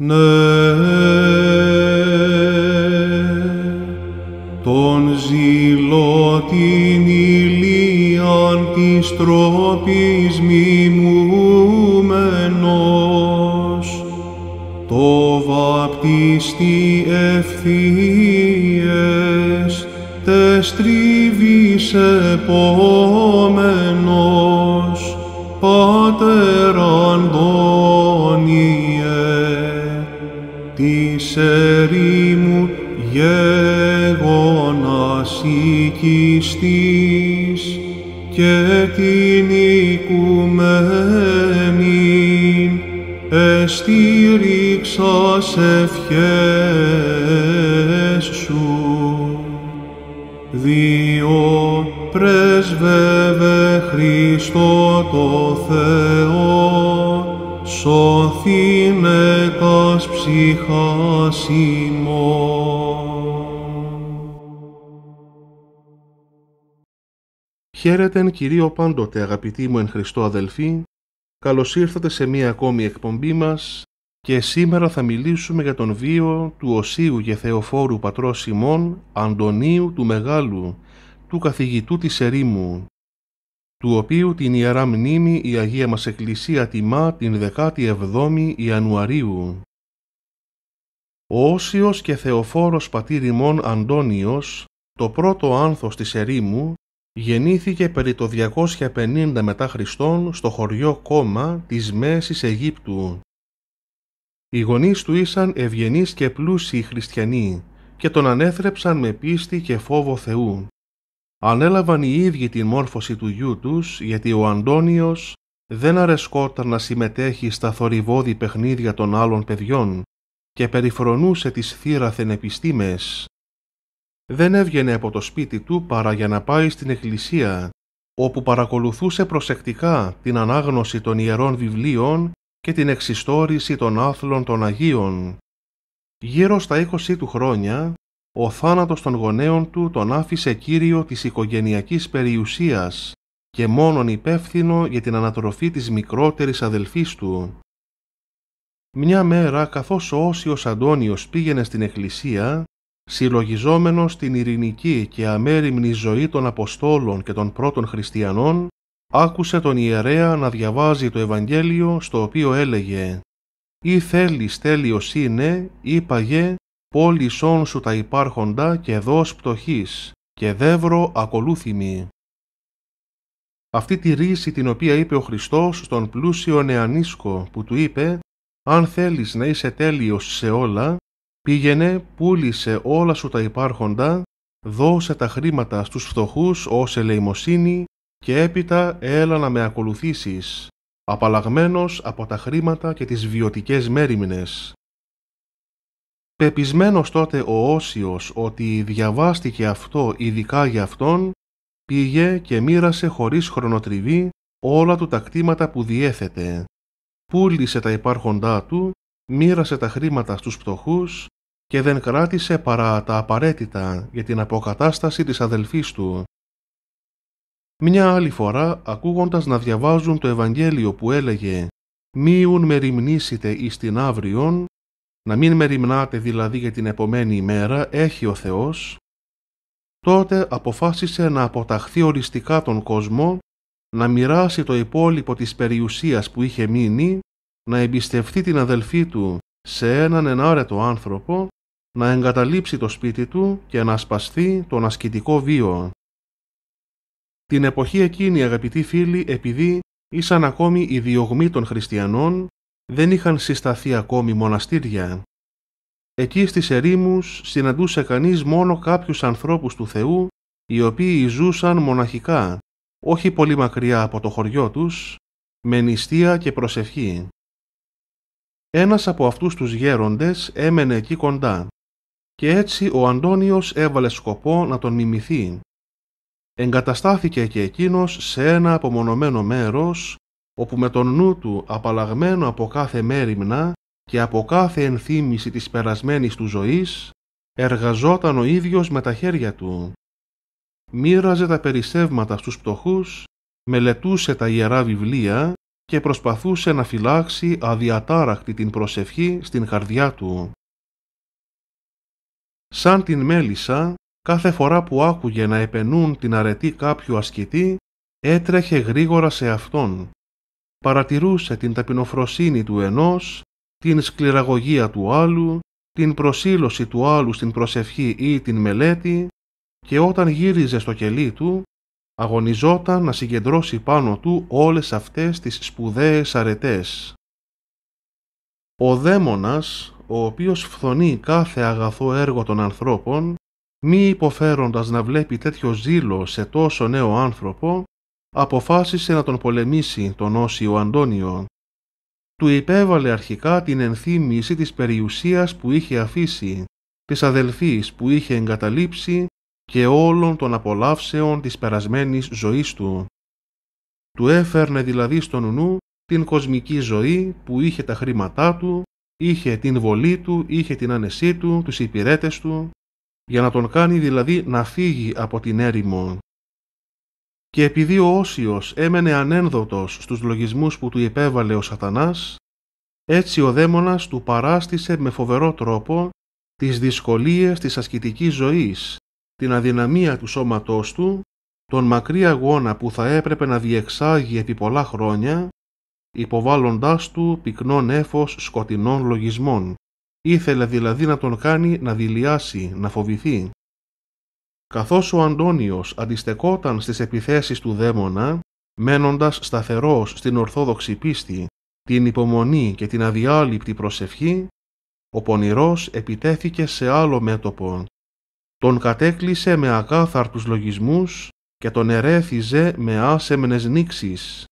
Ναι. τον ζηλό την ηλίαν της τρόπης μιμούμενος, το βαπτίστη ευχές σου δύο πρεσβεύε Χριστό το Θεό σώθηνε τας ψυχάς Χαίρετε Χαίρετεν Κυρίο πάντοτε αγαπητοί μου εν Χριστώ αδελφοί, καλώς ήρθατε σε μία ακόμη εκπομπή μας και σήμερα θα μιλήσουμε για τον βίο του Οσίου και Θεοφόρου Πατρός Σιμών Αντωνίου του Μεγάλου, του καθηγητού της Ερήμου, του οποίου την Ιερά Μνήμη η Αγία μας Εκκλησία τιμά την 17η Ιανουαρίου. Ο Όσιος και Θεοφόρος πατήρ ημών Αντώνιος, το πρώτο άνθος της Ερήμου, γεννήθηκε περί το 250 μετά Χριστόν στο χωριό Κόμα της Μέσης Αιγύπτου οι γονείς του ήσαν ευγενείς και πλούσιοι χριστιανοί και τον ανέθρεψαν με πίστη και φόβο Θεού. Ανέλαβαν οι ίδιοι την μόρφωση του γιού τους γιατί ο Αντώνιος δεν αρεσκόταν να συμμετέχει στα θορυβόδη παιχνίδια των άλλων παιδιών και περιφρονούσε τις θύραθεν επιστήμες. Δεν έβγαινε από το σπίτι του παρά για να πάει στην εκκλησία, όπου παρακολουθούσε προσεκτικά την ανάγνωση των ιερών βιβλίων και την εξιστόρηση των άθλων των Αγίων. Γύρω στα 20 του χρόνια, ο θάνατος των γονέων του τον άφησε κύριο της οικογενειακής περιουσίας και μόνον υπεύθυνο για την ανατροφή της μικρότερης αδελφής του. Μια μέρα, καθώς ο Όσιος Αντώνιος πήγαινε στην εκκλησία, συλλογιζόμενος την ειρηνική και αμέριμνη ζωή των Αποστόλων και των πρώτων χριστιανών, άκουσε τον ιερέα να διαβάζει το Ευαγγέλιο στο οποίο έλεγε «Ή θέλεις τέλειος είναι, είπαγε, παγέ, σου τα υπάρχοντα και δός πτωχής, και δεύρο ακολούθημη». Αυτή τη ρίση την οποία είπε ο Χριστός στον πλούσιο νεανίσκο που του είπε «Αν θέλεις να είσαι τέλειος σε όλα, πήγαινε, πούλησε όλα σου τα υπάρχοντα, δώσε τα χρήματα στους φτωχούς ως ελεημοσύνη και έπειτα έλα να με ακολουθήσεις, απαλλαγμένος από τα χρήματα και τις βιωτικές μέρημνες. Πεπισμένος τότε ο Όσιος ότι διαβάστηκε αυτό ειδικά για αυτόν, πήγε και μοίρασε χωρίς χρονοτριβή όλα του τα κτήματα που διέθετε. Πούλησε τα υπάρχοντά του, μοίρασε τα χρήματα στους πτωχούς και δεν κράτησε παρά τα απαραίτητα για την αποκατάσταση της αδελφής του. Μια άλλη φορά, ακούγοντας να διαβάζουν το Ευαγγέλιο που έλεγε «Μίουν ουν ρημνήσετε εις την αύριον», να μην μεριμνάτε δηλαδή για την επομένη ημέρα, έχει ο Θεός, τότε αποφάσισε να αποταχθεί οριστικά τον κόσμο, να μοιράσει το υπόλοιπο της περιουσίας που είχε μείνει, να εμπιστευτεί την αδελφή του σε έναν ενάρετο άνθρωπο, να εγκαταλείψει το σπίτι του και να σπαστεί τον ασκητικό βίο. Την εποχή εκείνη, αγαπητοί φίλοι, επειδή ήσαν ακόμη οι διωγμοί των χριστιανών, δεν είχαν συσταθεί ακόμη μοναστήρια. Εκεί στις ερήμους συναντούσε κανείς μόνο κάποιους ανθρώπους του Θεού, οι οποίοι ζούσαν μοναχικά, όχι πολύ μακριά από το χωριό τους, με νηστεία και προσευχή. Ένας από αυτούς τους γέροντες έμενε εκεί κοντά και έτσι ο Αντώνιος έβαλε σκοπό να τον μιμηθεί εγκαταστάθηκε και εκείνος σε ένα απομονωμένο μέρος, όπου με τον νου του απαλλαγμένο από κάθε μέρημνα και από κάθε ενθύμηση της περασμένης του ζωής, εργαζόταν ο ίδιος με τα χέρια του. Μοίραζε τα περισσεύματα στους πτωχούς, μελετούσε τα Ιερά Βιβλία και προσπαθούσε να φυλάξει αδιατάραχτη την προσευχή στην καρδιά του. Σαν την μέλισσα, κάθε φορά που άκουγε να επενούν την αρετή κάποιου ασκητή, έτρεχε γρήγορα σε αυτόν. Παρατηρούσε την ταπεινοφροσύνη του ενός, την σκληραγωγία του άλλου, την προσήλωση του άλλου στην προσευχή ή την μελέτη και όταν γύριζε στο κελί του, αγωνιζόταν να συγκεντρώσει πάνω του όλες αυτές τις σπουδαίες αρετές. Ο δαίμονας, ο οποίος φθονεί κάθε αγαθό έργο των ανθρώπων, μη υποφέροντας να βλέπει τέτοιο ζήλο σε τόσο νέο άνθρωπο, αποφάσισε να τον πολεμήσει τον Όσιο Αντώνιο. Του υπέβαλε αρχικά την ενθύμηση της περιουσίας που είχε αφήσει, της αδελφής που είχε εγκαταλείψει και όλων των απολαύσεων της περασμένης ζωής του. Του έφερνε δηλαδή στον νου την κοσμική ζωή που είχε τα χρήματά του, είχε την βολή του, είχε την άνεσή του, τους υπηρέτες του για να τον κάνει δηλαδή να φύγει από την έρημο. Και επειδή ο Όσιος έμενε ανένδοτος στους λογισμούς που του υπέβαλε ο σατανάς, έτσι ο δαίμονας του παράστησε με φοβερό τρόπο τις δυσκολίες της ασκητικής ζωής, την αδυναμία του σώματός του, τον μακρύ αγώνα που θα έπρεπε να διεξάγει επί πολλά χρόνια, υποβάλλοντάς του πυκνό νέφος σκοτεινών λογισμών. Ήθελε δηλαδή να τον κάνει να δηλιάσει, να φοβηθεί. Καθώς ο Αντώνιος αντιστεκόταν στις επιθέσεις του δαίμονα, μένοντας σταθερός στην ορθόδοξη πίστη, την υπομονή και την αδιάλειπτη προσευχή, ο πονηρός επιτέθηκε σε άλλο μέτωπο. Τον κατέκλυσε με ακάθαρτους λογισμούς και τον ερέθιζε με άσεμνες νήξεις.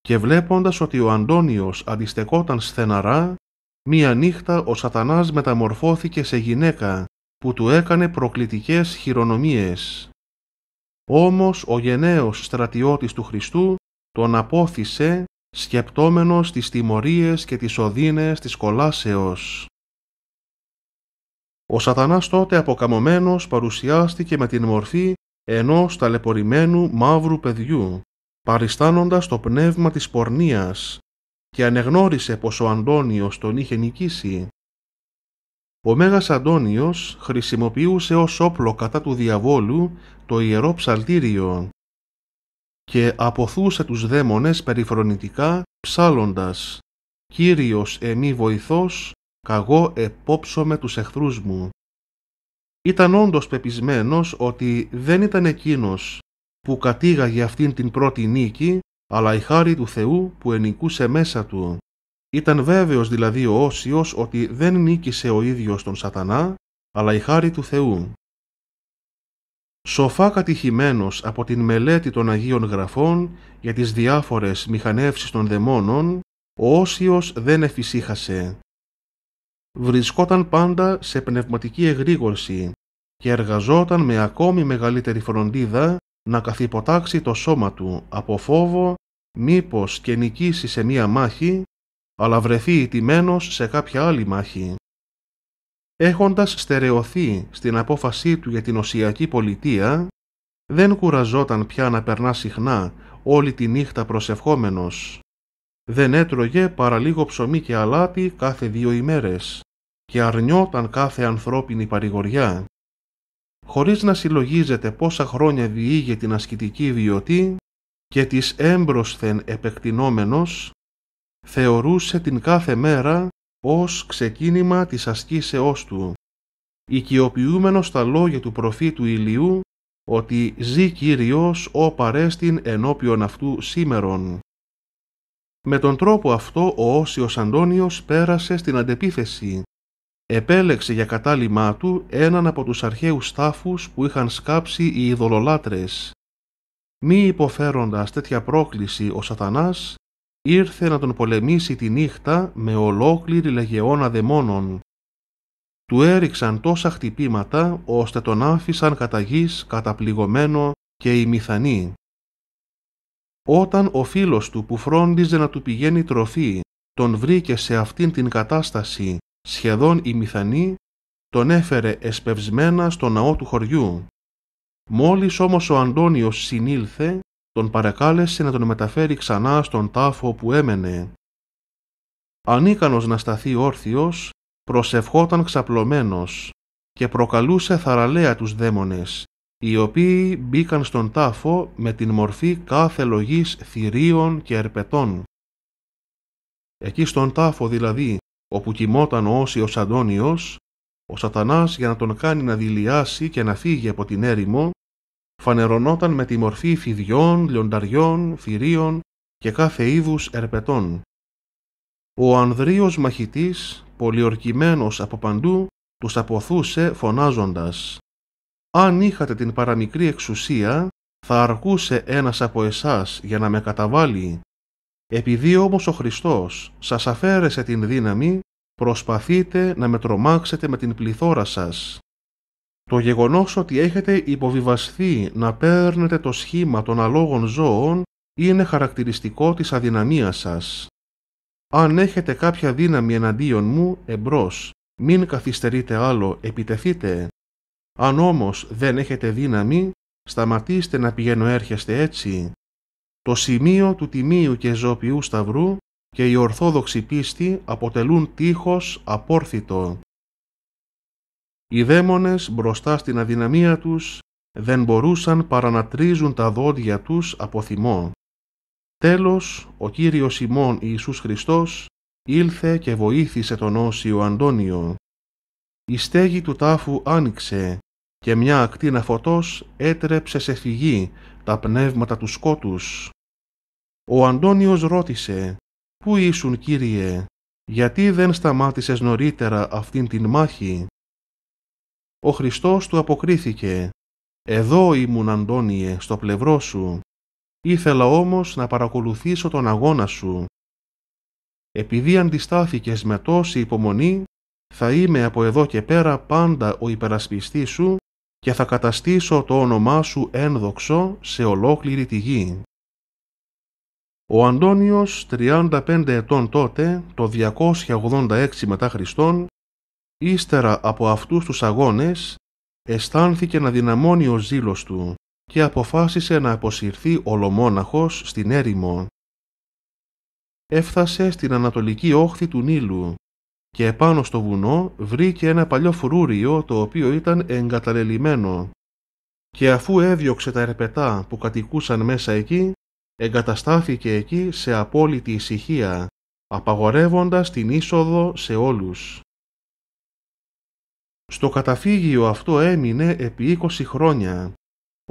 Και βλέποντας ότι ο Αντώνιος αντιστεκόταν στεναρά, Μία νύχτα ο σατανάς μεταμορφώθηκε σε γυναίκα που του έκανε προκλητικές χειρονομίες. Όμως ο γενναίος στρατιώτης του Χριστού τον απόθυσε σκεπτόμενος τις τιμωρίες και τις οδύνες της κολάσεως. Ο σατανάς τότε αποκαμωμένος παρουσιάστηκε με την μορφή ενός ταλαιπωρημένου μαύρου παιδιού, παριστάνοντας το πνεύμα της πορνείας και ανεγνώρισε πως ο Αντώνιος τον είχε νικήσει. Ο Μέγας Αντώνιος χρησιμοποιούσε ως όπλο κατά του διαβόλου το Ιερό Ψαλτήριο και αποθούσε τους δαίμονες περιφρονητικά ψάλλοντας «Κύριος εμή βοηθός, καγώ επόψω με τους εχθρούς μου». Ήταν όντως πεπισμένος ότι δεν ήταν εκείνος που κατήγαγε αυτήν την πρώτη νίκη αλλά η χάρη του Θεού που ενικούσε μέσα του. Ήταν βέβαιος δηλαδή ο Όσιος ότι δεν νίκησε ο ίδιος τον σατανά, αλλά η χάρη του Θεού. Σοφά κατηχημένος από την μελέτη των Αγίων Γραφών για τις διάφορες μηχανεύσεις των δαιμόνων, ο Όσιος δεν εφησύχασε. Βρισκόταν πάντα σε πνευματική εγρήγορση και εργαζόταν με ακόμη μεγαλύτερη φροντίδα να καθυποτάξει το σώμα του από φόβο μήπως και νικήσει σε μία μάχη, αλλά βρεθεί ιτημένος σε κάποια άλλη μάχη. Έχοντας στερεωθεί στην απόφασή του για την οσιακή πολιτεία, δεν κουραζόταν πια να περνά συχνά όλη τη νύχτα προσευχόμενος. Δεν έτρωγε παρά λίγο ψωμί και αλάτι κάθε δύο ημέρες και αρνιόταν κάθε ανθρώπινη παρηγοριά. Χωρίς να συλλογίζεται πόσα χρόνια διήγε την ασκητική βιωτή, και της έμπροσθεν επεκτηνόμενος, θεωρούσε την κάθε μέρα ως ξεκίνημα της ασκήσεώς του, οικιοποιούμενος τα λόγια του προφήτου Ηλιού, ότι ζει Κύριος ο παρέστην ενώπιον αυτού σήμερον. Με τον τρόπο αυτό ο Όσιος Αντώνιος πέρασε στην αντεπίθεση. Επέλεξε για κατάλημά του έναν από τους αρχαίους τάφους που είχαν σκάψει οι ειδωλολάτρες μη υποφέροντας τέτοια πρόκληση ο σατανάς ήρθε να τον πολεμήσει τη νύχτα με ολόκληρη λεγεώνα δαιμόνων. Του έριξαν τόσα χτυπήματα ώστε τον άφησαν κατά γης καταπληγωμένο και ημιθανή. Όταν ο φίλος του που φρόντιζε να του πηγαίνει τροφή τον βρήκε σε αυτήν την κατάσταση σχεδόν ημιθανή, τον έφερε εσπευσμένα στο ναό του χωριού. Μόλις όμως ο Αντώνιος συνήλθε, τον παρακάλεσε να τον μεταφέρει ξανά στον τάφο που έμενε. Ανίκανος να σταθεί όρθιος, προσευχόταν ξαπλωμένος και προκαλούσε θαραλέα τους δαίμονες, οι οποίοι μπήκαν στον τάφο με την μορφή κάθε λογής θηρίων και ερπετών. Εκεί στον τάφο δηλαδή, όπου κοιμόταν ο Όσιος Αντώνιος, ο σατανάς για να τον κάνει να δηλιάσει και να φύγει από την έρημο, φανερωνόταν με τη μορφή φιδιών, λιονταριών, θηρίων και κάθε είδους ερπετών. Ο Ανδρίος μαχητής, πολιορκημένος από παντού, τους αποθούσε φωνάζοντας «Αν είχατε την παραμικρή εξουσία, θα αρκούσε ένας από εσάς για να με καταβάλει. Επειδή όμως ο Χριστός σας αφαίρεσε την δύναμη, προσπαθείτε να με τρομάξετε με την πληθώρα σας. Το γεγονός ότι έχετε υποβιβαστεί να παίρνετε το σχήμα των αλόγων ζώων είναι χαρακτηριστικό της αδυναμίας σας. Αν έχετε κάποια δύναμη εναντίον μου, εμπρός, μην καθυστερείτε άλλο, επιτεθείτε. Αν όμως δεν έχετε δύναμη, σταματήστε να πηγαίνω έρχεστε έτσι. Το σημείο του τιμίου και ζωοποιού σταυρού και η ορθόδοξη πίστη αποτελούν τείχος απόρθητο. Οι δαίμονες μπροστά στην αδυναμία τους δεν μπορούσαν παρά να τρίζουν τα δόντια τους από θυμό. Τέλος, ο Κύριος ημών Ιησούς Χριστός ήλθε και βοήθησε τον Όσιο Αντώνιο. Η στέγη του τάφου άνοιξε και μια ακτίνα φωτός έτρεψε σε φυγή τα πνεύματα του σκότους. Ο Αντώνιος ρώτησε «Πού ήσουν Κύριε, γιατί δεν σταμάτησες νωρίτερα αυτήν την μάχη» Ο Χριστός του αποκρίθηκε «Εδώ ήμουν Αντώνιε, στο πλευρό σου, ήθελα όμως να παρακολουθήσω τον αγώνα σου. Επειδή αντιστάθηκες με τόση υπομονή, θα είμαι από εδώ και πέρα πάντα ο υπερασπιστής σου και θα καταστήσω το όνομά σου ένδοξο σε ολόκληρη τη γη». Ο Αντώνιος, 35 ετών τότε, το 286 μετά Χριστόν, Ύστερα από αυτούς τους αγώνες, αισθάνθηκε να δυναμώνει ο ζήλος του και αποφάσισε να αποσυρθεί ολομόναχος στην έρημο. Έφτασε στην ανατολική όχθη του Νείλου και επάνω στο βουνό βρήκε ένα παλιό φρούριο το οποίο ήταν εγκαταλελειμμένο και αφού έδιωξε τα ερπετά που κατοικούσαν μέσα εκεί, εγκαταστάθηκε εκεί σε απόλυτη ησυχία, απαγορεύοντας την είσοδο σε όλους. Στο καταφύγιο αυτό έμεινε επί 20 χρόνια,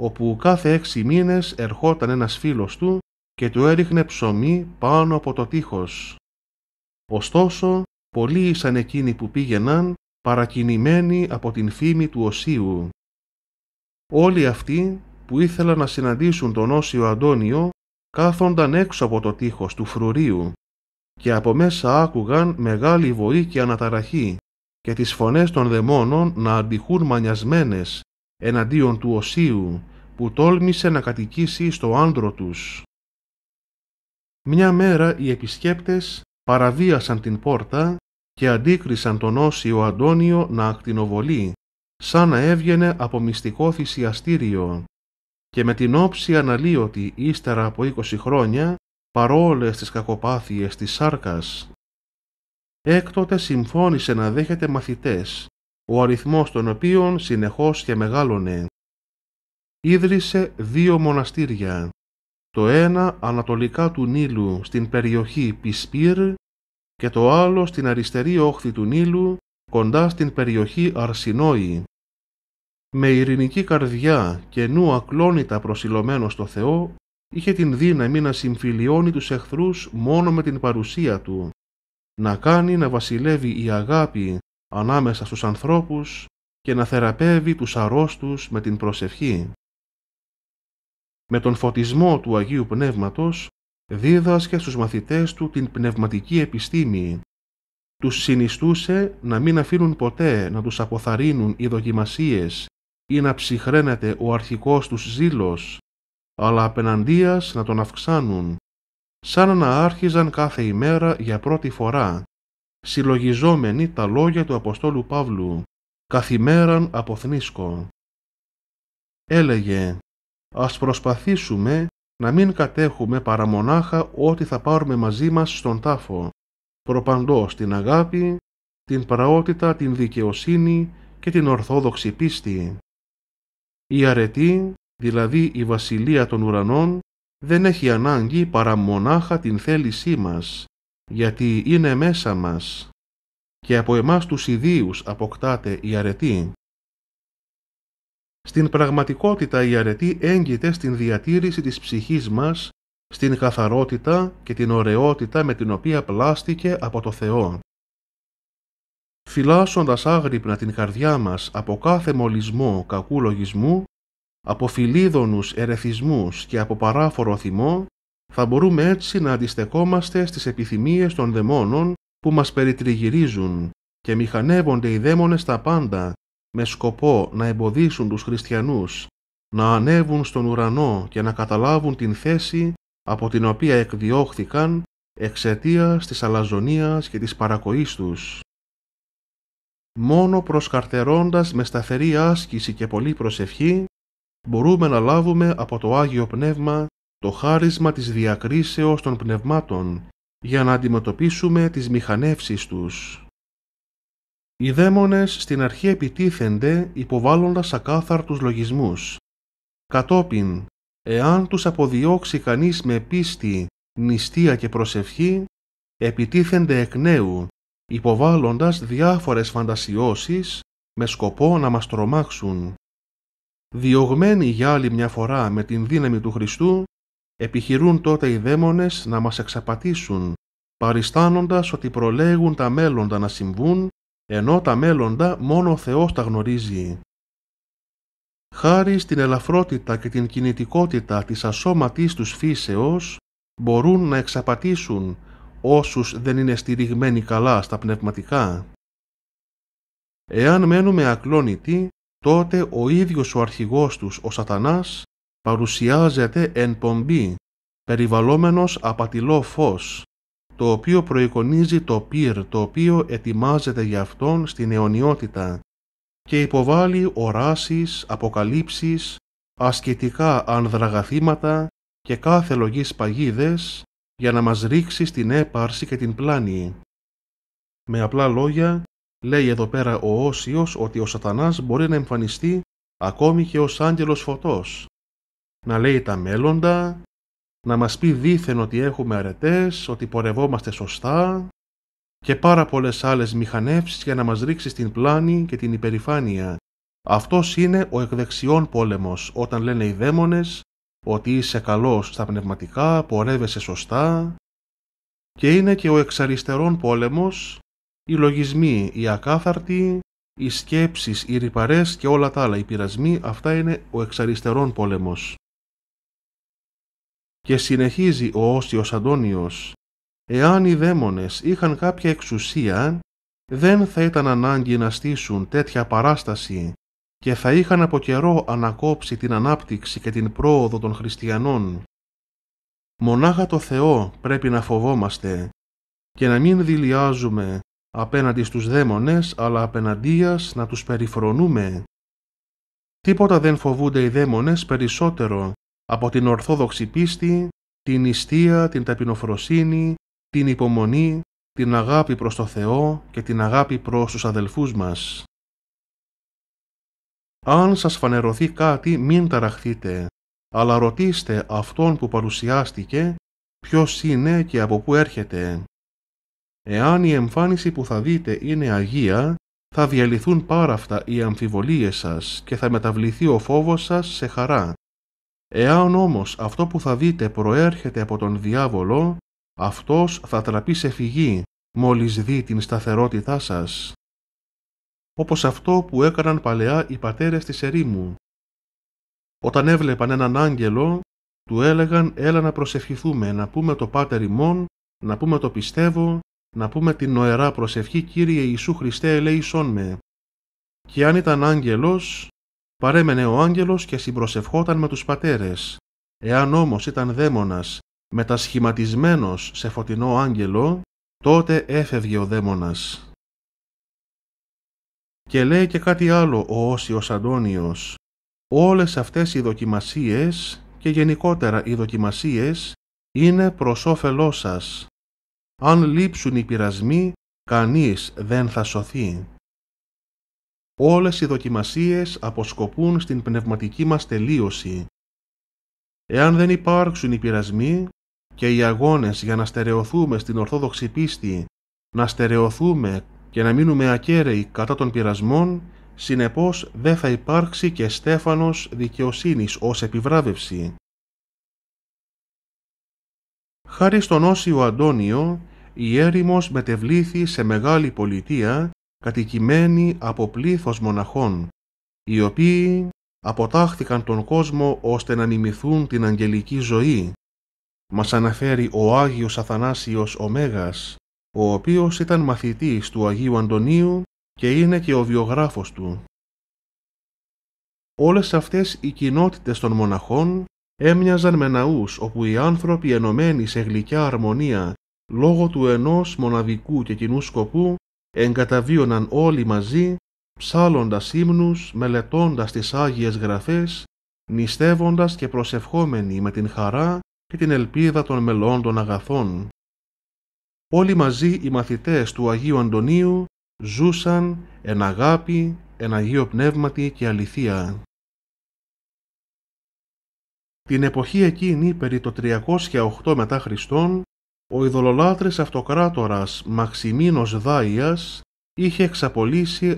όπου κάθε έξι μήνες ερχόταν ένας φίλος του και του έριχνε ψωμί πάνω από το τείχος. Ωστόσο, πολλοί ήσαν εκείνοι που πήγαιναν παρακινημένοι από την φήμη του Οσίου. Όλοι αυτοί που ήθελαν να συναντήσουν τον Όσιο Αντώνιο κάθονταν έξω από το τείχος του φρουρίου και από μέσα άκουγαν μεγάλη βοή και αναταραχή και τις φωνές των δαιμόνων να αντιχούν μανιασμένες εναντίον του Οσίου που τόλμησε να κατοικήσει στο άντρο τους. Μια μέρα οι επισκέπτες παραβίασαν την πόρτα και αντίκρισαν τον Όσιο Αντώνιο να ακτινοβολεί, σαν να έβγαινε από μυστικό θυσιαστήριο και με την όψη αναλύωτη ύστερα από 20 χρόνια παρόλες τις κακοπάθειες της σάρκας. Έκτοτε συμφώνησε να δέχεται μαθητές, ο αριθμός των οποίων συνεχώς και μεγάλωνε. Ίδρυσε δύο μοναστήρια, το ένα ανατολικά του Νείλου στην περιοχή Πισπύρ και το άλλο στην αριστερή όχθη του Νείλου κοντά στην περιοχή Αρσινόη. Με ειρηνική καρδιά και νου ακλόνητα προσιλωμένο στο Θεό, είχε την δύναμη να συμφιλιώνει τους εχθρούς μόνο με την παρουσία του να κάνει να βασιλεύει η αγάπη ανάμεσα στους ανθρώπους και να θεραπεύει τους αρρώστους με την προσευχή. Με τον φωτισμό του Αγίου Πνεύματος δίδασκε στους μαθητές του την πνευματική επιστήμη. Τους συνιστούσε να μην αφήνουν ποτέ να τους αποθαρρύνουν οι δοκιμασίες ή να ψυχραίνεται ο αρχικός τους ζήλος, αλλά απέναντίας να τον αυξάνουν σαν να άρχιζαν κάθε ημέρα για πρώτη φορά, συλλογιζόμενοι τα λόγια του Αποστόλου Παύλου, καθημέραν αποθνίσκω. Έλεγε «Ας προσπαθήσουμε να μην κατέχουμε παρά μονάχα ό,τι θα πάρουμε μαζί μας στον τάφο, προπαντός την αγάπη, την πραότητα, την δικαιοσύνη και την ορθόδοξη πίστη. Η αρετή, δηλαδή η βασιλεία των ουρανών, δεν έχει ανάγκη παρά μονάχα την θέλησή μας, γιατί είναι μέσα μας και από εμάς τους ιδίους αποκτάται η αρετή. Στην πραγματικότητα η αρετή έγκυται στην διατήρηση της ψυχής μας, στην καθαρότητα και την ωραιότητα με την οποία πλάστηκε από το Θεό. Φυλάσσοντας άγρυπνα την καρδιά μας από κάθε μολυσμό κακού λογισμού, από φιλίδωνους ερεθισμούς και από παράφορο θυμό, θα μπορούμε έτσι να αντιστεκόμαστε στις επιθυμίες των δαιμόνων που μας περιτριγυρίζουν και μηχανεύονται οι δαίμονες τα πάντα με σκοπό να εμποδίσουν τους χριστιανούς να ανέβουν στον ουρανό και να καταλάβουν την θέση από την οποία εκδιώχθηκαν εξαιτία της αλαζονίας και της παρακοής τους. Μόνο προσκαρτερώντας με σταθερή άσκηση και πολλή προσευχή μπορούμε να λάβουμε από το Άγιο Πνεύμα το χάρισμα της διακρίσεως των πνευμάτων για να αντιμετωπίσουμε τις μηχανεύσεις τους. Οι δαίμονες στην αρχή επιτίθενται υποβάλλοντας ακάθαρτους λογισμούς. Κατόπιν, εάν τους αποδιώξει κανείς με πίστη, νηστεία και προσευχή, επιτίθενται εκ νέου, υποβάλλοντας διάφορες φαντασιώσεις με σκοπό να μας τρομάξουν διωγμένοι για άλλη μια φορά με την δύναμη του Χριστού, επιχειρούν τότε οι δαίμονες να μας εξαπατήσουν, παριστάνοντας ότι προλέγουν τα μέλλοντα να συμβούν, ενώ τα μέλλοντα μόνο ο Θεός τα γνωρίζει. Χάρη στην ελαφρότητα και την κινητικότητα της ασώματής τους φύσεως, μπορούν να εξαπατήσουν όσους δεν είναι στηριγμένοι καλά στα πνευματικά. Εάν μένουμε ακλόνητοι, τότε ο ίδιος ο αρχηγός τους, ο σατανάς, παρουσιάζεται εν πομπή, περιβαλλόμενος απατηλό φως, το οποίο προεικονίζει το πυρ το οποίο ετοιμάζεται για αυτόν στην αιωνιότητα και υποβάλλει οράσεις, αποκαλύψεις, ασκητικά ανδραγαθήματα και κάθε λογής παγίδες για να μας ρίξει στην έπαρση και την πλάνη. Με απλά λόγια, Λέει εδώ πέρα ο Όσιος ότι ο σατανάς μπορεί να εμφανιστεί ακόμη και ως άγγελος φωτός. Να λέει τα μέλλοντα, να μας πει δήθεν ότι έχουμε αρετές, ότι πορευόμαστε σωστά και πάρα πολλές άλλες μηχανεύσεις για να μας ρίξει στην πλάνη και την υπερηφάνεια. Αυτός είναι ο εκδεξιών πόλεμος όταν λένε οι δαίμονες ότι είσαι καλός στα πνευματικά, πορεύεσαι σωστά και είναι και ο εξαριστερών πόλεμος οι λογισμοί, οι ακάθαρτοι, οι σκέψεις, οι ρηπαρές και όλα τα άλλα, οι πειρασμοί, αυτά είναι ο εξαριστερών πόλεμος. Και συνεχίζει ο Όσιος Αντώνιος «Εάν οι δαίμονες είχαν κάποια εξουσία, δεν θα ήταν ανάγκη να στήσουν τέτοια παράσταση και θα είχαν από καιρό ανακόψει την ανάπτυξη και την πρόοδο των χριστιανών. Μονάχα το Θεό πρέπει να φοβόμαστε και να μην δηλιάζουμε απέναντι στους δαίμονες, αλλά απέναντίας να τους περιφρονούμε. Τίποτα δεν φοβούνται οι δαίμονες περισσότερο από την ορθόδοξη πίστη, την ιστία, την ταπεινοφροσύνη, την υπομονή, την αγάπη προς το Θεό και την αγάπη προς τους αδελφούς μας. Αν σας φανερωθεί κάτι μην ταραχθείτε, αλλά ρωτήστε αυτόν που παρουσιάστηκε ποιος είναι και από πού έρχεται Εάν η εμφάνιση που θα δείτε είναι Αγία, θα διαλυθούν πάρα αυτά οι αμφιβολίες σας και θα μεταβληθεί ο φόβος σας σε χαρά. Εάν όμως αυτό που θα δείτε προέρχεται από τον διάβολο, αυτός θα τραπεί σε φυγή μόλις δει την σταθερότητά σας. Όπως αυτό που έκαναν παλαιά οι πατέρες της ερήμου. Όταν έβλεπαν έναν άγγελο, του έλεγαν έλα να προσευχηθούμε, να πούμε το πάτερ ημών, να πούμε το πιστεύω, να πούμε την νοερά προσευχή «Κύριε Ιησού Χριστέ ελέησόν με». Και αν ήταν άγγελος, παρέμενε ο άγγελος και συμπροσευχόταν με τους πατέρες. Εάν όμως ήταν δαίμονας, μετασχηματισμένος σε φωτεινό άγγελο, τότε έφευγε ο δαίμονας. Και λέει και κάτι άλλο ο Όσιος Αντώνιος. Όλες αυτές οι δοκιμασίες και γενικότερα οι δοκιμασίες είναι προς όφελός σας, αν λείψουν οι πειρασμοί, κανείς δεν θα σωθεί. Όλες οι δοκιμασίες αποσκοπούν στην πνευματική μας τελείωση. Εάν δεν υπάρξουν οι πειρασμοί και οι αγώνες για να στερεωθούμε στην Ορθόδοξη πίστη, να στερεωθούμε και να μείνουμε ακέραιοι κατά των πειρασμών, συνεπώς δεν θα υπάρξει και στέφανος δικαιοσύνης ως επιβράβευση. Χάρη στον Όσιο Αντώνιο, η έρημος μετεβλήθη σε μεγάλη πολιτεία κατοικημένη από πλήθος μοναχών, οι οποίοι αποτάχθηκαν τον κόσμο ώστε να νημηθούν την αγγελική ζωή. Μας αναφέρει ο Άγιος Αθανάσιος ο ο οποίος ήταν μαθητής του Αγίου Αντωνίου και είναι και ο βιογράφος του. Όλες αυτές οι κοινότητες των μοναχών έμοιαζαν με ναούς όπου οι άνθρωποι ενωμένοι σε γλυκιά αρμονία λόγω του ενός μοναδικού και κοινού σκοπού εγκαταβίωναν όλοι μαζί ψάλλοντας ύμνους, μελετώντας τις Άγιες Γραφές, νηστεύοντας και προσευχόμενοι με την χαρά και την ελπίδα των μελών των αγαθών. Όλοι μαζί οι μαθητές του Αγίου Αντωνίου ζούσαν εν αγάπη, εν Αγίο Πνεύματι και αληθεία. Την εποχή εκείνη περί το 308 μετά Χριστόν, ο ειδωλολάτρης αυτοκράτορας Μαξιμίνος Δάιας είχε εξαπολύσει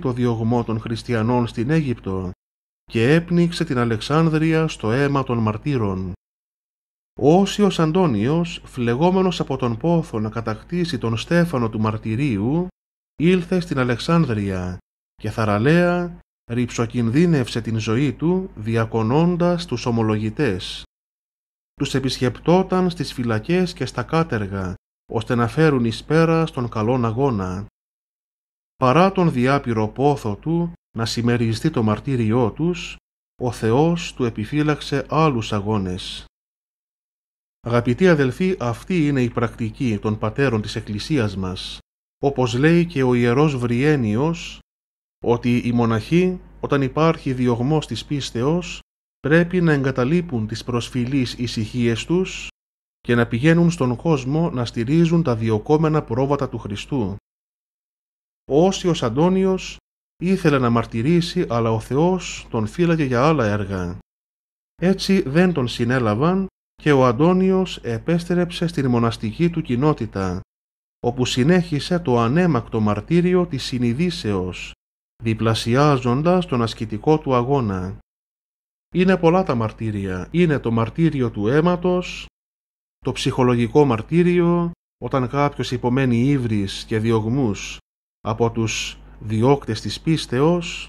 το διωγμό των χριστιανών στην Αίγυπτο και έπνιξε την Αλεξάνδρεια στο αίμα των μαρτύρων. Ο Όσιος Αντώνιος, φλεγόμενος από τον πόθο να κατακτήσει τον Στέφανο του Μαρτυρίου, ήλθε στην Αλεξάνδρεια και θαραλέα κινδύνευσε την ζωή του διακονώντας τους ομολογητές. Τους επισκεπτόταν στις φυλακές και στα κάτεργα, ώστε να φέρουν εις πέρα στον καλόν αγώνα. Παρά τον διάπειρο πόθο του να συμμεριστεί το μαρτύριό τους, ο Θεός του επιφύλαξε άλλους αγώνες. Αγαπητοί αδελφοί, αυτή είναι η πρακτική των πατέρων της Εκκλησίας μας, όπως λέει και ο Ιερός Βριένιος ότι οι μοναχοί όταν υπάρχει διωγμός της πίστεως πρέπει να εγκαταλείπουν τις προσφυλείς ησυχίες τους και να πηγαίνουν στον κόσμο να στηρίζουν τα διοκόμενα πρόβατα του Χριστού. Ο Όσιος Αντώνιος ήθελε να μαρτυρήσει αλλά ο Θεός τον φύλαγε για άλλα έργα. Έτσι δεν τον συνέλαβαν και ο Αντώνιος επέστρεψε στην μοναστική του κοινότητα, όπου συνέχισε το ανέμακτο μαρτύριο της συνειδήσεως, διπλασιάζοντας τον ασκητικό του αγώνα. Είναι πολλά τα μαρτύρια. Είναι το μαρτύριο του αίματος, το ψυχολογικό μαρτύριο, όταν κάποιος υπομένει ύβρις και διωγμούς από τους διώκτες της πίστεως,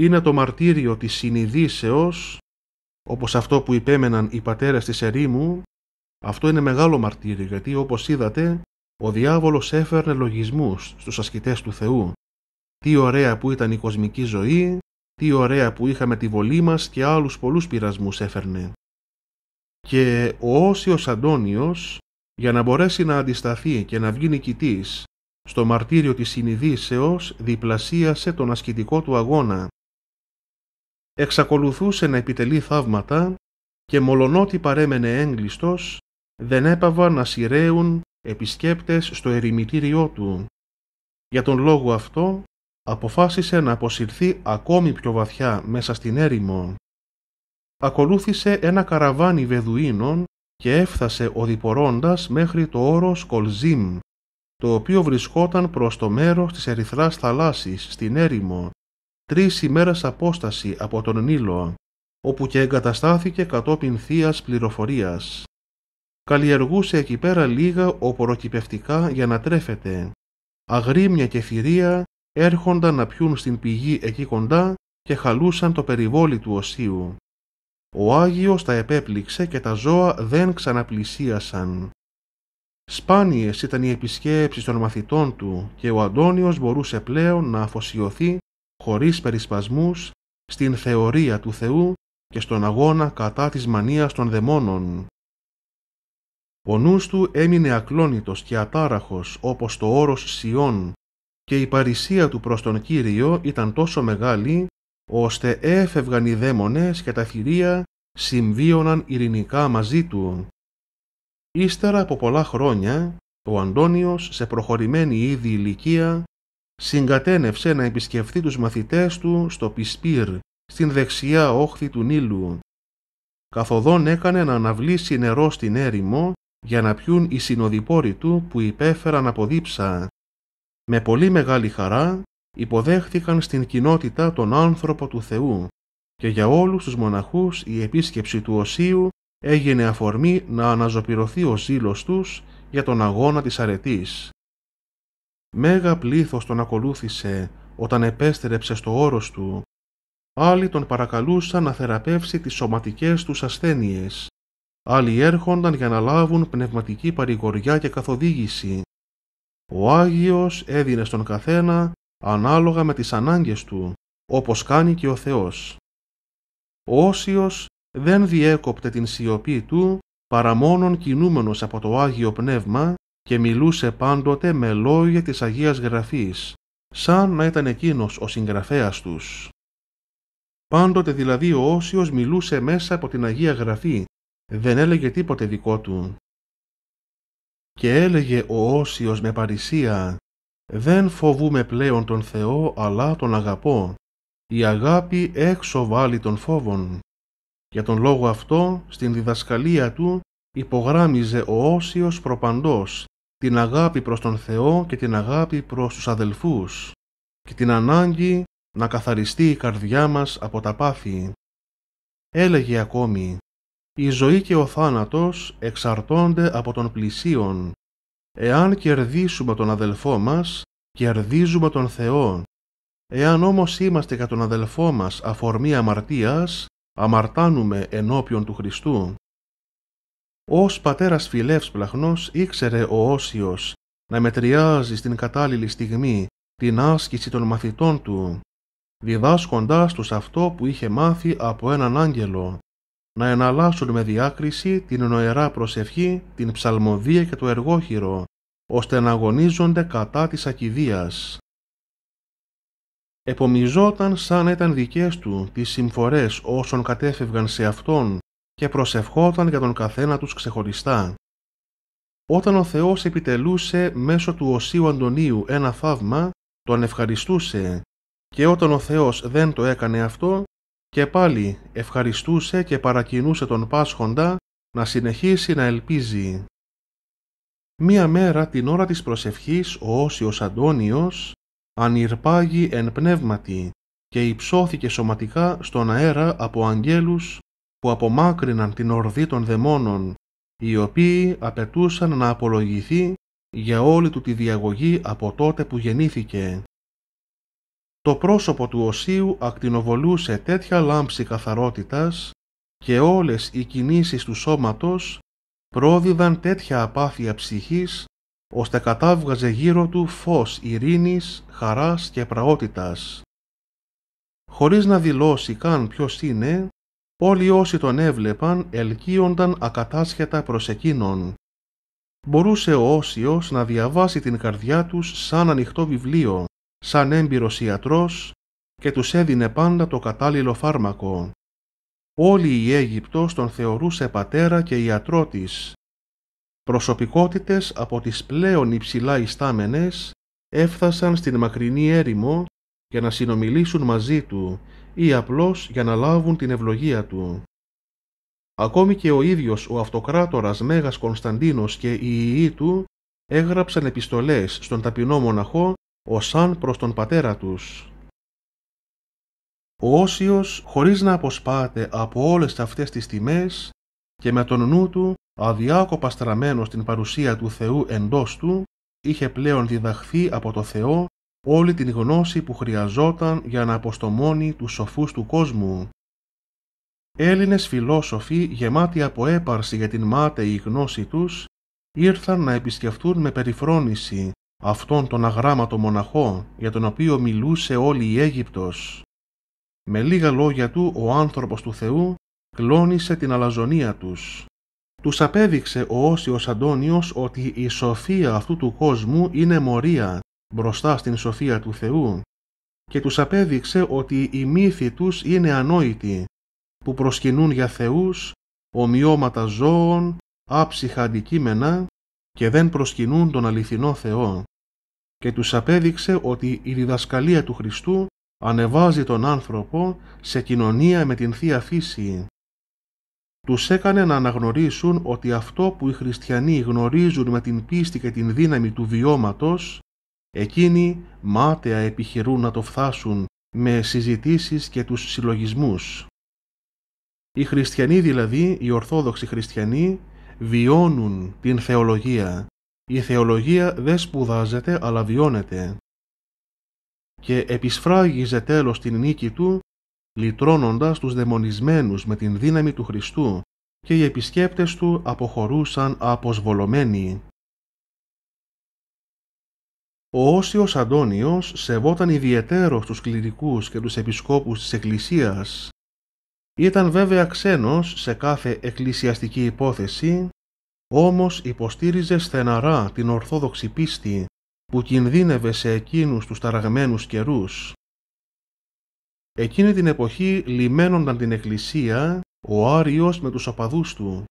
είναι το μαρτύριο της συνειδήσεως, όπως αυτό που υπέμεναν οι πατέρες της ερήμου, αυτό είναι μεγάλο μαρτύριο, γιατί όπως είδατε, ο διάβολος έφερνε λογισμούς στους ασκητές του Θεού τι ωραία που ήταν η κοσμική ζωή, τι ωραία που είχαμε τη βολή μας και άλλους πολλούς πειρασμούς έφερνε. Και ο Όσιος Αντώνιος, για να μπορέσει να αντισταθεί και να βγει νικητής, στο μαρτύριο της συνειδήσεως διπλασίασε τον ασκητικό του αγώνα. Εξακολουθούσε να επιτελεί θαύματα και μολονότι παρέμενε έγκλειστος, δεν έπαβα να σειραίουν επισκέπτες στο ερημητήριό του. Για τον λόγο αυτό αποφάσισε να αποσυρθεί ακόμη πιο βαθιά μέσα στην έρημο. Ακολούθησε ένα καραβάνι Βεδουίνων και έφτασε οδηπορώντας μέχρι το όρος Κολζίμ, το οποίο βρισκόταν προς το μέρος της ερυθράς θαλάσσης στην έρημο, τρεις ημέρες απόσταση από τον Νείλο, όπου και εγκαταστάθηκε κατόπιν θείας πληροφορίας. Καλλιεργούσε εκεί πέρα λίγα οποροκυπευτικά για να τρέφεται, αγρίμια και έρχονταν να πιούν στην πηγή εκεί κοντά και χαλούσαν το περιβόλι του οσίου. Ο Άγιος τα επέπληξε και τα ζώα δεν ξαναπλησίασαν. Σπάνιες ήταν οι επισκέψεις των μαθητών του και ο Αντώνιος μπορούσε πλέον να αφοσιωθεί χωρίς περισπασμούς στην θεωρία του Θεού και στον αγώνα κατά της μανίας των δαιμόνων. Ο νους του έμεινε ακλόνητος και ατάραχος όπως το όρος Σιών και η παρησία του προς τον Κύριο ήταν τόσο μεγάλη, ώστε έφευγαν οι δαίμονες και τα θηρία συμβίωναν ειρηνικά μαζί του. Ύστερα από πολλά χρόνια, ο Αντώνιος σε προχωρημένη ήδη ηλικία συγκατένευσε να επισκεφθεί τους μαθητές του στο Πισπύρ, στην δεξιά όχθη του Νείλου. Καθοδόν έκανε να αναβλήσει νερό στην έρημο για να πιούν οι συνοδοιπόροι του που υπέφεραν από δίψα με πολύ μεγάλη χαρά υποδέχθηκαν στην κοινότητα τον άνθρωπο του Θεού και για όλους τους μοναχούς η επίσκεψη του Οσίου έγινε αφορμή να αναζωπηρωθεί ο ζήλος τους για τον αγώνα της αρετής. Μέγα πλήθος τον ακολούθησε όταν επέστρεψε στο όρος του. Άλλοι τον παρακαλούσαν να θεραπεύσει τις σωματικές τους ασθένειες. Άλλοι έρχονταν για να λάβουν πνευματική παρηγοριά και καθοδήγηση. Ο Άγιος έδινε στον καθένα ανάλογα με τις ανάγκες του, όπως κάνει και ο Θεός. Ο Όσιος δεν διέκοπτε την σιωπή του παρά μόνον κινούμενος από το Άγιο Πνεύμα και μιλούσε πάντοτε με λόγια της Αγίας Γραφής, σαν να ήταν εκείνος ο συγγραφέας τους. Πάντοτε δηλαδή ο Όσιος μιλούσε μέσα από την Αγία Γραφή, δεν έλεγε τίποτε δικό του και έλεγε ο Όσιος με παρησία «Δεν φοβούμε πλέον τον Θεό, αλλά τον αγαπώ. Η αγάπη έξω βάλει τον φόβον». Για τον λόγο αυτό, στην διδασκαλία του, υπογράμμιζε ο Όσιος προπαντός την αγάπη προς τον Θεό και την αγάπη προς τους αδελφούς και την ανάγκη να καθαριστεί η καρδιά μας από τα πάθη. Έλεγε ακόμη η ζωή και ο θάνατος εξαρτώνται από τον πλησίον. Εάν κερδίσουμε τον αδελφό μας, κερδίζουμε τον Θεό. Εάν όμως είμαστε κατά τον αδελφό μας αφορμή αμαρτίας, αμαρτάνουμε ενώπιον του Χριστού. Ως πατέρας φιλεύσπλαχνος ήξερε ο Όσιος να μετριάζει στην κατάλληλη στιγμή την άσκηση των μαθητών του, διδάσκοντάς τους αυτό που είχε μάθει από έναν άγγελο να εναλλάσσουν με διάκριση την νοερά προσευχή, την ψαλμοδία και το εργόχειρο, ώστε να αγωνίζονται κατά της ακιδείας. Επομιζόταν σαν ήταν δικές του τις συμφορές όσων κατέφευγαν σε αυτόν και προσευχόταν για τον καθένα τους ξεχωριστά. Όταν ο Θεός επιτελούσε μέσω του Οσίου Αντωνίου ένα θαύμα, τον ευχαριστούσε και όταν ο Θεός δεν το έκανε αυτό, και πάλι ευχαριστούσε και παρακινούσε τον Πάσχοντα να συνεχίσει να ελπίζει. Μία μέρα την ώρα της προσευχής ο Όσιος Αντώνιος ανυρπάγει εν πνεύματι και υψώθηκε σωματικά στον αέρα από αγγέλους που απομάκρυναν την ορδή των δαιμόνων, οι οποίοι απαιτούσαν να απολογηθεί για όλη του τη διαγωγή από τότε που γεννήθηκε το πρόσωπο του οσίου ακτινοβολούσε τέτοια λάμψη καθαρότητας και όλες οι κινήσεις του σώματος πρόδιδαν τέτοια απάθεια ψυχής ώστε κατάβγαζε γύρω του φως ειρήνης, χαράς και πραότητας. Χωρίς να δηλώσει καν ποιος είναι, όλοι όσοι τον έβλεπαν ελκύονταν ακατάσχετα προς εκείνον. Μπορούσε ο Όσιος να διαβάσει την καρδιά τους σαν ανοιχτό βιβλίο σαν έμπειρος ιατρός και τους έδινε πάντα το κατάλληλο φάρμακο. Όλοι η Αίγυπτος τον θεωρούσε πατέρα και ιατρό της. Προσωπικότητες από τις πλέον υψηλά ιστάμενες έφτασαν στην μακρινή έρημο για να συνομιλήσουν μαζί του ή απλώς για να λάβουν την ευλογία του. Ακόμη και ο ίδιος ο αυτοκράτορας Μέγας Κωνσταντίνος και οι ιοί του έγραψαν επιστολές στον ταπεινό μοναχό ο σαν προς τον πατέρα τους. Ο όσιος, χωρίς να αποσπάται από όλες αυτές τις τιμές και με τον νου του αδιάκοπα στραμμένο στην παρουσία του Θεού εντός του, είχε πλέον διδαχθεί από το Θεό όλη την γνώση που χρειαζόταν για να αποστομώνει τους σοφούς του κόσμου. Έλληνες φιλόσοφοι γεμάτοι από έπαρση για την μάταιη γνώση τους ήρθαν να επισκεφτούν με περιφρόνηση αυτόν τον αγράμματο μοναχό για τον οποίο μιλούσε όλη η Αίγυπτος. Με λίγα λόγια του ο άνθρωπος του Θεού κλώνησε την αλαζονία τους. Τους απέδειξε ο Όσιος Αντώνιος ότι η σοφία αυτού του κόσμου είναι μορία μπροστά στην σοφία του Θεού και τους απέδειξε ότι οι μύθοι τους είναι ανόητοι που προσκυνούν για θεούς ομοιώματα ζώων, άψυχα αντικείμενα και δεν προσκυνούν τον αληθινό Θεό και τους απέδειξε ότι η διδασκαλία του Χριστού ανεβάζει τον άνθρωπο σε κοινωνία με την Θεία Φύση. Τους έκανε να αναγνωρίσουν ότι αυτό που οι χριστιανοί γνωρίζουν με την πίστη και την δύναμη του βιώματος, εκείνοι μάταια επιχειρούν να το φθάσουν με συζητήσεις και τους συλλογισμούς. Οι χριστιανοί δηλαδή, οι ορθόδοξοι χριστιανοί, βιώνουν την θεολογία η θεολογία δεν σπουδάζεται αλλά βιώνεται και επισφράγιζε τέλος την νίκη του, λυτρώνοντας τους δαιμονισμένους με την δύναμη του Χριστού και οι επισκέπτες του αποχωρούσαν αποσβολωμένοι. Ο Όσιος Αντώνιος σεβόταν ιδιαίτερο τους κληρικούς και τους επισκόπους της Εκκλησίας. Ήταν βέβαια ξένος σε κάθε εκκλησιαστική υπόθεση όμως υποστήριζε στεναρά την ορθόδοξη πίστη που κινδύνευε σε εκείνους τους ταραγμένους καιρούς. Εκείνη την εποχή λιμένονταν την εκκλησία ο Άριος με τους οπαδούς του.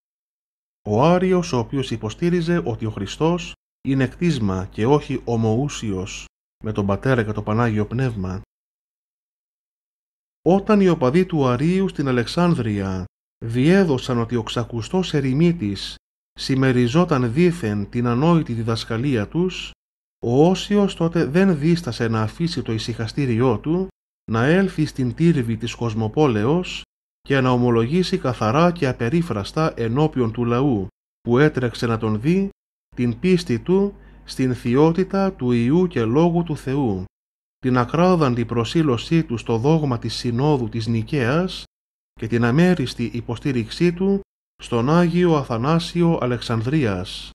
Ο Άριος ο οποίος υποστήριζε ότι ο Χριστός είναι κτίσμα και όχι ομοούσιος με τον Πατέρα και το Πανάγιο Πνεύμα. Όταν οι οπαδοί του Αρίου στην Αλεξάνδρεια διέδωσαν ότι ο ξακουστός ερημίτης συμμεριζόταν δήθεν την ανόητη διδασκαλία τους, ο Όσιος τότε δεν δίστασε να αφήσει το ησυχαστήριό του, να έλθει στην τύρβη της Κοσμοπόλεως και να ομολογήσει καθαρά και απερίφραστα ενώπιον του λαού που έτρεξε να τον δει την πίστη του στην θειότητα του Ιού και Λόγου του Θεού, την ακράδαντη προσήλωσή του στο δόγμα της Συνόδου της Νικαίας και την αμέριστη υποστήριξή του στον Άγιο Αθανάσιο Αλεξανδρίας.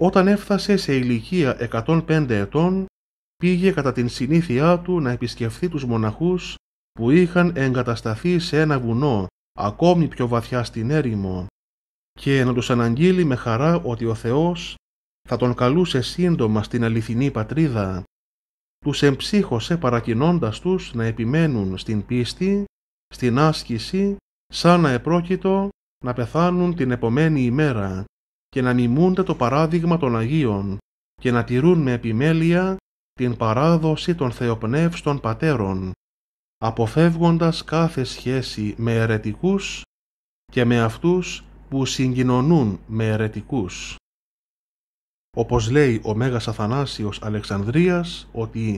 Όταν έφτασε σε ηλικία 105 ετών, πήγε κατά την συνήθειά του να επισκεφθεί τους μοναχούς που είχαν εγκατασταθεί σε ένα βουνό, ακόμη πιο βαθιά στην έρημο, και να τους αναγγείλει με χαρά ότι ο Θεός θα τον καλούσε σύντομα στην αληθινή πατρίδα. Τους εμψύχωσε παρακινώντας τους να επιμένουν στην πίστη, στην άσκηση σαν να επρόκειτο να πεθάνουν την επομένη ημέρα και να μιμούνται το παράδειγμα των Αγίων και να τηρούν με επιμέλεια την παράδοση των θεοπνεύστων πατέρων, αποφεύγοντας κάθε σχέση με αιρετικούς και με αυτούς που συγκοινωνούν με αιρετικούς. Όπως λέει ο Μέγας Αθανάσιος Αλεξανδρίας ότι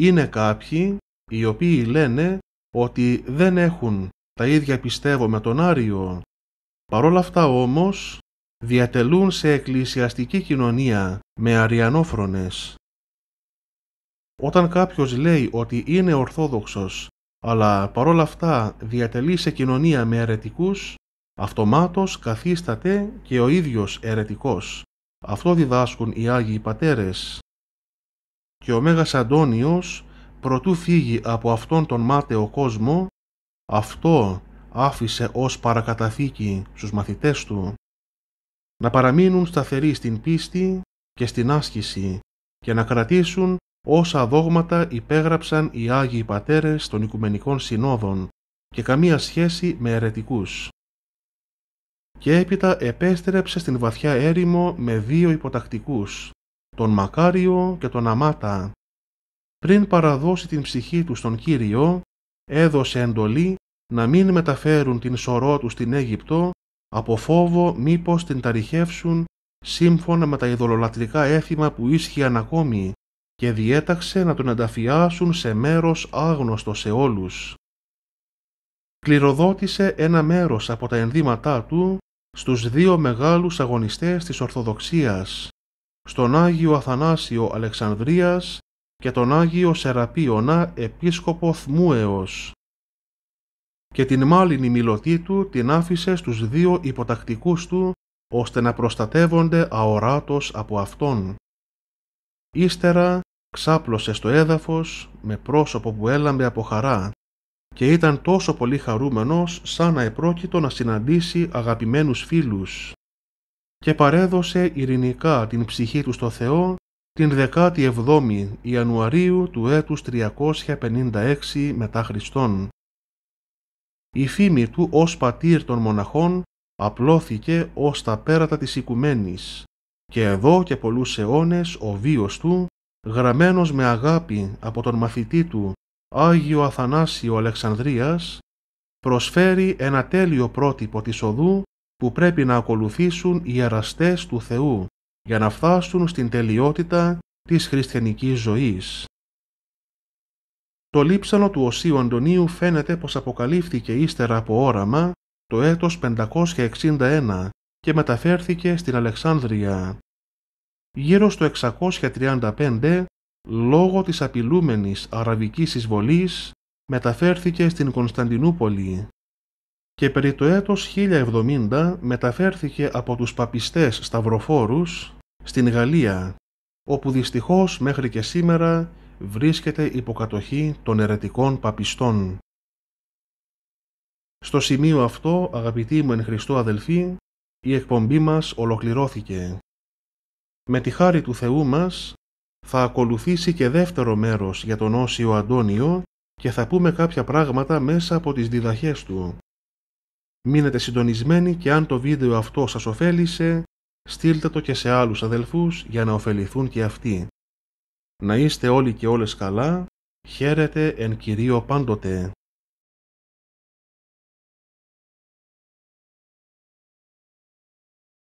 είναι κάποιοι οι οποίοι λένε ότι δεν έχουν τα ίδια πιστεύω με τον Άριο. Παρόλα αυτά όμως διατελούν σε εκκλησιαστική κοινωνία με αριανόφρονες. Όταν κάποιος λέει ότι είναι ορθόδοξος αλλά παρόλα αυτά διατελεί σε κοινωνία με αιρετικούς, αυτομάτως καθίσταται και ο ίδιος αιρετικός. Αυτό διδάσκουν οι Άγιοι Πατέρες. Και ο Μέγας Αντώνιος, προτού φύγει από αυτόν τον μάταιο κόσμο, αυτό άφησε ως παρακαταθήκη στους μαθητές του να παραμείνουν σταθεροί στην πίστη και στην άσκηση και να κρατήσουν όσα δόγματα υπέγραψαν οι Άγιοι Πατέρες των Οικουμενικών Συνόδων και καμία σχέση με αιρετικούς. Και έπειτα επέστρεψε στην βαθιά έρημο με δύο υποτακτικούς, τον Μακάριο και τον Αμάτα, πριν παραδώσει την ψυχή του στον Κύριο έδωσε εντολή να μην μεταφέρουν την σωρό τους στην Αίγυπτο από φόβο μήπως την ταριχεύσουν σύμφωνα με τα ειδωλολατρικά έθιμα που ίσχυαν ακόμη και διέταξε να τον ενταφιάσουν σε μέρος άγνωστο σε όλους. Κληροδότησε ένα μέρος από τα ενδύματά του στους δύο μεγάλους αγωνιστές της Ορθοδοξίας, στον Άγιο Αθανάσιο Αλεξανδρίας και τον Άγιο Σεραπίωνα επίσκοπος Θμούεως. Και την μάλινη μιλωτή του την άφησε στους δύο υποτακτικούς του, ώστε να προστατεύονται αοράτος από αυτόν. Ύστερα ξάπλωσε στο έδαφος με πρόσωπο που έλαμπε από χαρά και ήταν τόσο πολύ χαρούμενος σαν να επρόκειτο να συναντήσει αγαπημένους φίλους και παρέδωσε ειρηνικά την ψυχή του στο Θεό την 17η Ιανουαρίου του έτους 356 μετά Χριστόν. Η φήμη του ως πατήρ των μοναχών απλώθηκε ως τα πέρατα της οικουμένης και εδώ και πολλούς αιώνες ο βίος του, γραμμένος με αγάπη από τον μαθητή του Άγιο Αθανάσιο Αλεξανδρίας, προσφέρει ένα τέλειο πρότυπο της οδού που πρέπει να ακολουθήσουν οι αραστές του Θεού για να φτάσουν στην τελειότητα της χριστιανικής ζωής. Το λείψανο του Οσίου Αντωνίου φαίνεται πως αποκαλύφθηκε ύστερα από όραμα το έτος 561 και μεταφέρθηκε στην Αλεξάνδρεια. Γύρω στο 635, λόγω της απειλούμενης αραβικής εισβολής, μεταφέρθηκε στην Κωνσταντινούπολη και περί το έτος 1070 μεταφέρθηκε από τους παπιστές σταυροφόρους στην Γαλλία, όπου δυστυχώς μέχρι και σήμερα βρίσκεται υποκατοχή των ερετικών παπιστών. Στο σημείο αυτό, αγαπητοί μου εν Χριστώ αδελφοί, η εκπομπή μας ολοκληρώθηκε. Με τη χάρη του Θεού μας θα ακολουθήσει και δεύτερο μέρος για τον Όσιο Αντώνιο και θα πούμε κάποια πράγματα μέσα από τις διδαχές του. Μείνετε συντονισμένοι και αν το βίντεο αυτό σας ωφέλησε, στείλτε το και σε άλλους αδελφούς για να ωφεληθούν και αυτοί. Να είστε όλοι και όλες καλά, χαίρετε εν Κυρίω πάντοτε.